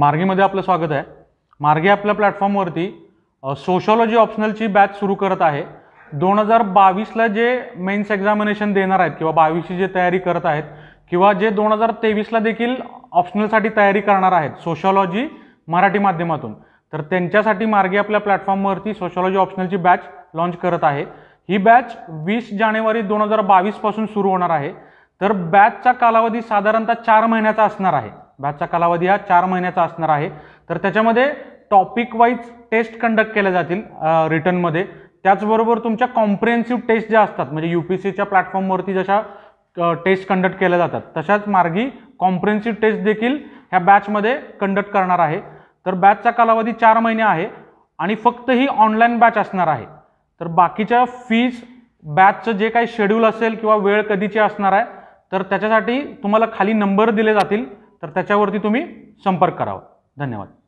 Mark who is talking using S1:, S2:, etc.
S1: मार्गेमध्ये आपलं स्वागत आहे मार्गे आपल्या प्लॅटफॉर्मवरती सोशॉलॉजी ऑप्शनलची बॅच सुरू करत आहे दोन हजार बावीसला जे मेन्स एक्झामिनेशन देणार आहेत किंवा बावीसची जे तयारी करत आहेत किंवा जे दोन हजार तेवीसला देखील ऑप्शनलसाठी तयारी करणार आहेत सोशॉलॉजी मराठी माध्यमातून तर त्यांच्यासाठी मार्गे आपल्या प्लॅटफॉर्मवरती सोशॉलॉजी ऑप्शनलची बॅच लॉन्च करत आहे ही बॅच वीस जानेवारी दोन हजार बावीसपासून सुरू होणार आहे तर बॅचचा कालावधी साधारणतः चार महिन्याचा असणार आहे बॅचचा कालावधी हा चार महिन्याचा असणार आहे तर त्याच्यामध्ये टॉपिक वाईज टेस्ट कंडक्ट केल्या जातील रिटर्नमध्ये त्याचबरोबर तुमच्या कॉम्प्रिहेन्सिव्ह टेस्ट ज्या असतात म्हणजे यू पी सीच्या प्लॅटफॉर्मवरती जशा टेस्ट कंडक्ट केल्या जातात तशाच मार्गी कॉम्प्रिहेन्सिव्ह टेस्ट देखील ह्या बॅचमध्ये कंडक्ट करणार आहे तर बॅचचा कालावधी चार महिने आहे आणि फक्त ही ऑनलाईन बॅच असणार आहे तर बाकीच्या फीज बॅचचं जे काही शेड्यूल असेल किंवा वेळ कधीची असणार आहे तर त्याच्यासाठी तुम्हाला खाली नंबर दिले जातील तर त्याच्यावरती तुम्ही संपर्क
S2: करावा धन्यवाद